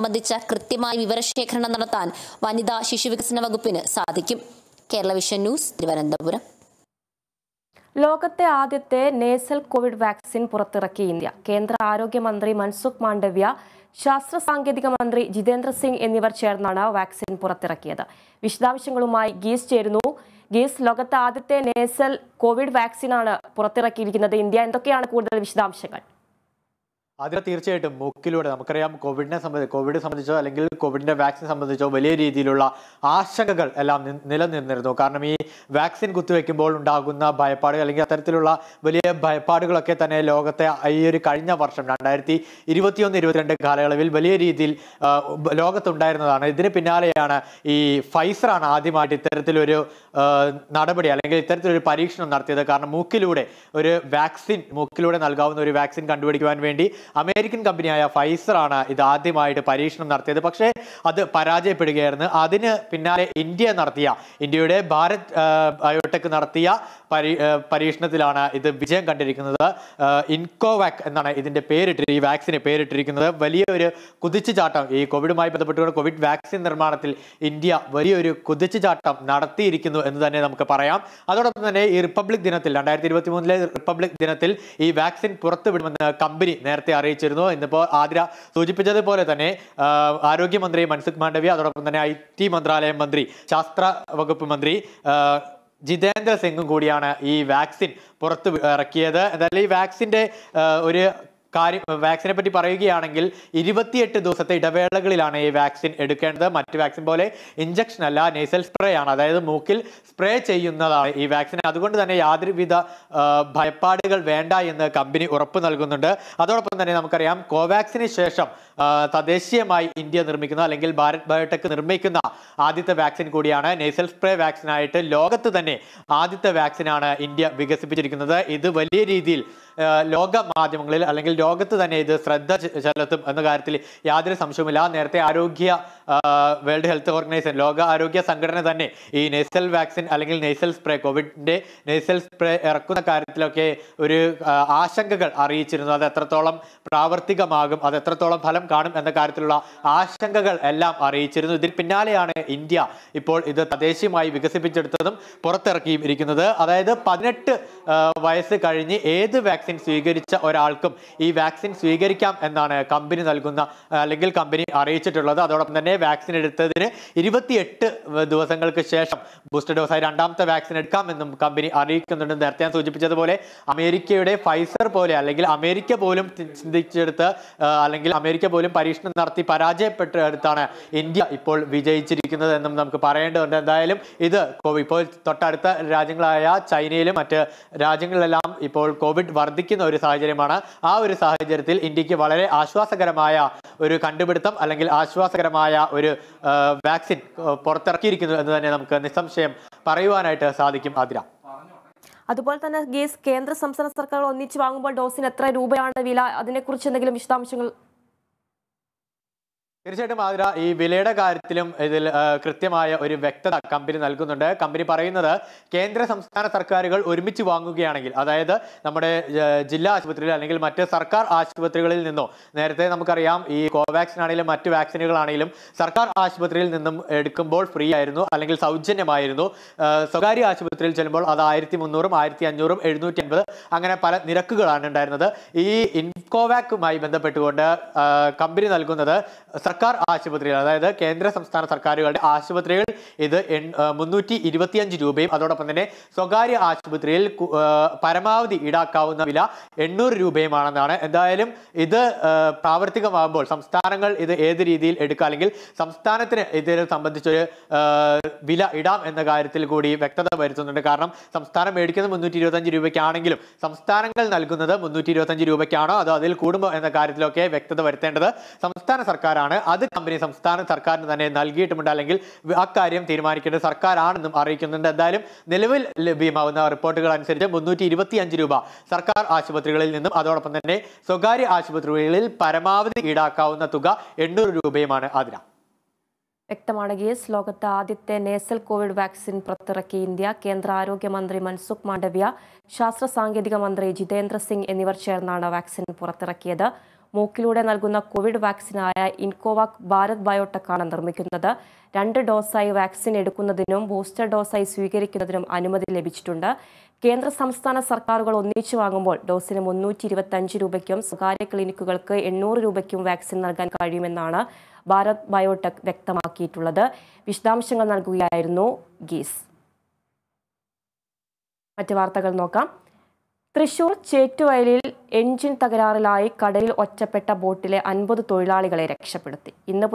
സംബന്ധിച്ച കൃത്യമായ വിവരശേഖരണം നടത്താൻ വനിതാ ശിശുവികസന വകുപ്പിന് സാധിക്കും കേരള വിഷൻ ന്യൂസ് തിരുവനന്തപുരം ലോകത്തെ ആദ്യത്തെ നേസൽ കോവിഡ് വാക്സിൻ പുറത്തിറക്കി ഇന്ത്യ കേന്ദ്ര ആരോഗ്യമന്ത്രി മൻസുഖ് മാണ്ഡവ്യ ശാസ്ത്ര സാങ്കേതിക മന്ത്രി ജിതേന്ദ്ര സിംഗ് എന്നിവർ ചേർന്നാണ് വാക്സിൻ പുറത്തിറക്കിയത് വിശദാംശങ്ങളുമായി ഗീസ് ചേരുന്നു ഗീസ് ലോകത്തെ ആദ്യത്തെ നേസൽ കോവിഡ് വാക്സിനാണ് പുറത്തിറക്കിയിരിക്കുന്നത് ഇന്ത്യ എന്തൊക്കെയാണ് കൂടുതൽ വിശദാംശങ്ങൾ അതിൽ തീർച്ചയായിട്ടും മൂക്കിലൂടെ നമുക്കറിയാം കോവിഡിനെ സംബന്ധിച്ച് കോവിഡ് സംബന്ധിച്ചോ അല്ലെങ്കിൽ കോവിഡിൻ്റെ വാക്സിൻ സംബന്ധിച്ചോ വലിയ രീതിയിലുള്ള ആശങ്കകൾ എല്ലാം നിലനിന്നിരുന്നു കാരണം ഈ വാക്സിൻ കുത്തിവെക്കുമ്പോൾ ഉണ്ടാകുന്ന ഭയപ്പാടുകൾ അല്ലെങ്കിൽ അത്തരത്തിലുള്ള വലിയ ഭയപ്പാടുകളൊക്കെ തന്നെ ലോകത്തെ ഈ ഒരു കഴിഞ്ഞ വർഷം രണ്ടായിരത്തി ഇരുപത്തിയൊന്ന് ഇരുപത്തിരണ്ട് കാലയളവിൽ വലിയ രീതിയിൽ ലോകത്തുണ്ടായിരുന്നതാണ് ഇതിന് പിന്നാലെയാണ് ഈ ഫൈസറാണ് ആദ്യമായിട്ട് ഇത്തരത്തിലൊരു നടപടി അല്ലെങ്കിൽ ഇത്തരത്തിലൊരു പരീക്ഷണം നടത്തിയത് കാരണം മൂക്കിലൂടെ ഒരു വാക്സിൻ മൂക്കിലൂടെ നൽകാവുന്ന ഒരു വാക്സിൻ കണ്ടുപിടിക്കുവാൻ വേണ്ടി അമേരിക്കൻ കമ്പനിയായ ഫൈസറാണ് ഇത് ആദ്യമായിട്ട് പരീക്ഷണം നടത്തിയത് പക്ഷേ അത് പരാജയപ്പെടുകയായിരുന്നു അതിന് പിന്നാലെ ഇന്ത്യ നടത്തിയ ഇന്ത്യയുടെ ഭാരത് ബയോടെക് നടത്തിയ പരീക്ഷണത്തിലാണ് ഇത് വിജയം കണ്ടിരിക്കുന്നത് ഇൻകോവാക് എന്നാണ് ഇതിൻ്റെ പേരിട്ട് ഈ വാക്സിന് പേരിട്ടിരിക്കുന്നത് വലിയൊരു കുതിച്ചുചാട്ടം ഈ കോവിഡുമായി ബന്ധപ്പെട്ടുകൊണ്ട് കോവിഡ് വാക്സിൻ നിർമ്മാണത്തിൽ ഇന്ത്യ വലിയൊരു കുതിച്ചുചാട്ടം നടത്തിയിരിക്കുന്നു എന്ന് തന്നെ നമുക്ക് പറയാം അതോടൊപ്പം തന്നെ ഈ റിപ്പബ്ലിക് ദിനത്തിൽ രണ്ടായിരത്തി ഇരുപത്തി മൂന്നിലെ റിപ്പബ്ലിക് ദിനത്തിൽ ഈ വാക്സിൻ പുറത്തുവിടുമെന്ന് കമ്പനി നേരത്തെ അറിയിച്ചിരുന്നു ഇന്നിപ്പോൾ ആതിര സൂചിപ്പിച്ചതുപോലെ തന്നെ ആരോഗ്യമന്ത്രി മൻസുഖ് മാണ്ഡവ്യ അതോടൊപ്പം തന്നെ ഐ ടി മന്ത്രാലയം മന്ത്രി ശാസ്ത്ര വകുപ്പ് മന്ത്രി ജിതേന്ദ്ര സിംഗും കൂടിയാണ് ഈ വാക്സിൻ പുറത്ത് ഇറക്കിയത് എന്തായാലും ഈ വാക്സിൻ്റെ ഒരു കാര്യം വാക്സിനെ പറ്റി പറയുകയാണെങ്കിൽ ഇരുപത്തിയെട്ട് ദിവസത്തെ ഇടവേളകളിലാണ് ഈ വാക്സിൻ എടുക്കേണ്ടത് മറ്റ് വാക്സിൻ പോലെ ഇഞ്ചക്ഷൻ അല്ല നേസൽ സ്പ്രേ ആണ് അതായത് മൂക്കിൽ സ്പ്രേ ചെയ്യുന്നതാണ് ഈ വാക്സിൻ അതുകൊണ്ട് തന്നെ യാതൊരുവിധ ഭയപ്പാടുകൾ വേണ്ട എന്ന് കമ്പനി ഉറപ്പ് നൽകുന്നുണ്ട് അതോടൊപ്പം തന്നെ നമുക്കറിയാം കോവാക്സിന് ശേഷം തദ്ദേശീയമായി ഇന്ത്യ നിർമ്മിക്കുന്ന അല്ലെങ്കിൽ ഭാരത് ബയോടെക് നിർമ്മിക്കുന്ന ആദ്യത്തെ വാക്സിൻ കൂടിയാണ് നേസൽ സ്പ്രേ വാക്സിനായിട്ട് ലോകത്ത് തന്നെ ആദ്യത്തെ വാക്സിനാണ് ഇന്ത്യ വികസിപ്പിച്ചിരിക്കുന്നത് ഇത് വലിയ രീതിയിൽ ലോക മാധ്യമങ്ങളിൽ അല്ലെങ്കിൽ ലോകത്ത് തന്നെ ഇത് ശ്രദ്ധ ചെലുത്തും എന്ന കാര്യത്തിൽ യാതൊരു സംശയവുമില്ല നേരത്തെ ആരോഗ്യ വേൾഡ് ഹെൽത്ത് ഓർഗനൈസേഷൻ ലോക ആരോഗ്യ സംഘടന തന്നെ ഈ നെസൽ വാക്സിൻ അല്ലെങ്കിൽ നെസൽ സ്പ്രേ കോവിഡിൻ്റെ നെസൽ സ്പ്രേ ഇറക്കുന്ന കാര്യത്തിലൊക്കെ ഒരു ആശങ്കകൾ അറിയിച്ചിരുന്നു അത് എത്രത്തോളം പ്രാവർത്തികമാകും അത് എത്രത്തോളം ഫലം കാണും എന്ന കാര്യത്തിലുള്ള ആശങ്കകൾ എല്ലാം അറിയിച്ചിരുന്നു ഇതിന് പിന്നാലെയാണ് ഇന്ത്യ ഇപ്പോൾ ഇത് തദ്ദേശീയമായി വികസിപ്പിച്ചെടുത്തതും പുറത്തിറക്കിയും ഇരിക്കുന്നത് അതായത് പതിനെട്ട് വയസ്സ് കഴിഞ്ഞ് ഏത് വാക്സിൻ വാക്സിൻ സ്വീകരിച്ച ഒരാൾക്കും ഈ വാക്സിൻ സ്വീകരിക്കാം എന്നാണ് കമ്പനി നൽകുന്ന അല്ലെങ്കിൽ കമ്പനി അറിയിച്ചിട്ടുള്ളത് അതോടൊപ്പം തന്നെ വാക്സിൻ എടുത്തതിന് ഇരുപത്തിയെട്ട് ദിവസങ്ങൾക്ക് ശേഷം ബൂസ്റ്റർ ഡോസായി രണ്ടാമത്തെ വാക്സിൻ എടുക്കാം എന്നും കമ്പനി അറിയിക്കുന്നുണ്ട് നേരത്തെ ഞാൻ സൂചിപ്പിച്ചതുപോലെ അമേരിക്കയുടെ ഫൈസർ പോലെ അല്ലെങ്കിൽ അമേരിക്ക പോലും ചിന്തിച്ചെടുത്ത് അല്ലെങ്കിൽ അമേരിക്ക പോലും പരീക്ഷണം നടത്തി പരാജയപ്പെട്ടെടുത്താണ് ഇന്ത്യ ഇപ്പോൾ വിജയിച്ചിരിക്കുന്നത് എന്നും നമുക്ക് പറയേണ്ടതുണ്ട് എന്തായാലും ഇത് ഇപ്പോൾ തൊട്ടടുത്ത രാജ്യങ്ങളായ ചൈനയിലും മറ്റ് രാജ്യങ്ങളിലെല്ലാം ഇപ്പോൾ കോവിഡ് വർദ്ധിക്കുന്ന ഒരു സാഹചര്യമാണ് ആ ഒരു സാഹചര്യത്തിൽ ഇന്ത്യക്ക് വളരെ ആശ്വാസകരമായ ഒരു കണ്ടുപിടുത്തം അല്ലെങ്കിൽ ആശ്വാസകരമായ ഒരു വാക്സിൻ പുറത്തിറക്കിയിരിക്കുന്നു എന്ന് തന്നെ നമുക്ക് നിസ്സംശയം പറയുവാനായിട്ട് സാധിക്കും ആതിര അതുപോലെ തന്നെ ഗേസ് കേന്ദ്ര സംസ്ഥാന സർക്കാർ ഒന്നിച്ച് വാങ്ങുമ്പോൾ ഡോസിന് എത്ര രൂപയാണ് വില അതിനെക്കുറിച്ച് എന്തെങ്കിലും വിശദാംശങ്ങൾ തീർച്ചയായിട്ടും ആതിര ഈ വിലയുടെ കാര്യത്തിലും ഇതിൽ കൃത്യമായ ഒരു വ്യക്തത കമ്പനി നൽകുന്നുണ്ട് കമ്പനി പറയുന്നത് കേന്ദ്ര സംസ്ഥാന സർക്കാരുകൾ ഒരുമിച്ച് വാങ്ങുകയാണെങ്കിൽ അതായത് നമ്മുടെ ജില്ലാ ആശുപത്രിയിൽ അല്ലെങ്കിൽ മറ്റ് സർക്കാർ ആശുപത്രികളിൽ നിന്നോ നേരത്തെ നമുക്കറിയാം ഈ കോവാക്സിൻ ആണെങ്കിലും മറ്റ് വാക്സിനുകളാണെങ്കിലും സർക്കാർ ആശുപത്രിയിൽ നിന്നും എടുക്കുമ്പോൾ ഫ്രീ ആയിരുന്നു അല്ലെങ്കിൽ സൗജന്യമായിരുന്നു സ്വകാര്യ ആശുപത്രിയിൽ ചെല്ലുമ്പോൾ അത് ആയിരത്തി മുന്നൂറും ആയിരത്തി അഞ്ഞൂറും എഴുന്നൂറ്റി അൻപത് അങ്ങനെ പല നിരക്കുകളാണ് ഉണ്ടായിരുന്നത് ഈ ഇൻകോവാക്കുമായി ബന്ധപ്പെട്ടുകൊണ്ട് കമ്പനി നൽകുന്നത് സർക്കാർ ആശുപത്രികൾ അതായത് കേന്ദ്ര സംസ്ഥാന സർക്കാരുകളുടെ ആശുപത്രികൾ ഇത് മുന്നൂറ്റി ഇരുപത്തിയഞ്ച് രൂപയും അതോടൊപ്പം തന്നെ സ്വകാര്യ ആശുപത്രിയിൽ പരമാവധി ഈടാക്കാവുന്ന വില എണ്ണൂറ് രൂപയുമാണെന്നാണ് എന്തായാലും ഇത് പ്രാവർത്തികമാകുമ്പോൾ സംസ്ഥാനങ്ങൾ ഇത് ഏത് രീതിയിൽ എടുക്കുക അല്ലെങ്കിൽ സംസ്ഥാനത്തിന് ഇതിനെ സംബന്ധിച്ചൊരു വില ഇടാം എന്ന കാര്യത്തിൽ കൂടി വ്യക്തത വരുത്തുന്നുണ്ട് കാരണം സംസ്ഥാനം മേടിക്കുന്നത് മുന്നൂറ്റി ഇരുപത്തഞ്ച് രൂപയ്ക്കാണെങ്കിലും സംസ്ഥാനങ്ങൾ നൽകുന്നത് മുന്നൂറ്റി ഇരുപത്തഞ്ച് രൂപയ്ക്കാണോ അതോ അതിൽ കൂടുമോ എന്ന കാര്യത്തിലൊക്കെ വ്യക്തത വരുത്തേണ്ടത് സംസ്ഥാന സർക്കാരാണ് അത് കമ്പനി സംസ്ഥാന സർക്കാരിന് തന്നെ നൽകിയിട്ടുമുണ്ട് അല്ലെങ്കിൽ അക്കാര്യം തീരുമാനിക്കേണ്ടത് സർക്കാരാണെന്നും അറിയിക്കുന്നുണ്ട് എന്തായാലും നിലവിൽ ലഭ്യമാകുന്ന റിപ്പോർട്ടുകൾ അനുസരിച്ച് മുന്നൂറ്റി രൂപ സർക്കാർ ആശുപത്രികളിൽ നിന്നും അതോടൊപ്പം തന്നെ സ്വകാര്യ ആശുപത്രികളിൽ പരമാവധി ഈടാക്കാവുന്ന തുക എണ്ണൂറ് രൂപയുമാണ് അതിന വ്യക്തമാണ് ഗീസ് ലോകത്ത് ആദ്യത്തെ നേസൽ കോവിഡ് വാക്സിൻ പുറത്തിറക്കിയ ഇന്ത്യ കേന്ദ്ര ആരോഗ്യമന്ത്രി മൻസുഖ് മാണ്ഡവ്യ ശാസ്ത്ര സാങ്കേതിക മന്ത്രി ജിതേന്ദ്ര സിംഗ് എന്നിവർ ചേർന്നാണ് വാക്സിൻ പുറത്തിറക്കിയത് മൂക്കിലൂടെ നൽകുന്ന കോവിഡ് വാക്സിനായ ഇൻകോവാക് ഭാരത് ബയോടെക്കാണ് നിർമ്മിക്കുന്നത് രണ്ട് ഡോസായി വാക്സിൻ എടുക്കുന്നതിനും ബൂസ്റ്റർ ഡോസായി സ്വീകരിക്കുന്നതിനും അനുമതി ലഭിച്ചിട്ടുണ്ട് കേന്ദ്ര സംസ്ഥാന സർക്കാരുകൾ ഒന്നിച്ചു വാങ്ങുമ്പോൾ ഡോസിന് മുന്നൂറ്റി ഇരുപത്തഞ്ച് രൂപയ്ക്കും സ്വകാര്യ ക്ലിനിക്കുകൾക്ക് എണ്ണൂറ് രൂപയ്ക്കും വാക്സിൻ നൽകാൻ കഴിയുമെന്നാണ് ഭാരത് ബയോടെക് വ്യക്തമാക്കിയിട്ടുള്ളത് വിശദാംശങ്ങൾ നൽകുകയായിരുന്നു ഗീസ് മറ്റ് വാർത്തകൾ നോക്കാം തൃശൂർ ചേറ്റുവയലിൽ എൻജിൻ തകരാറിലായി കടലിൽ ഒറ്റപ്പെട്ട ബോട്ടിലെ അൻപത് തൊഴിലാളികളെ രക്ഷപ്പെടുത്തി ഇന്ന്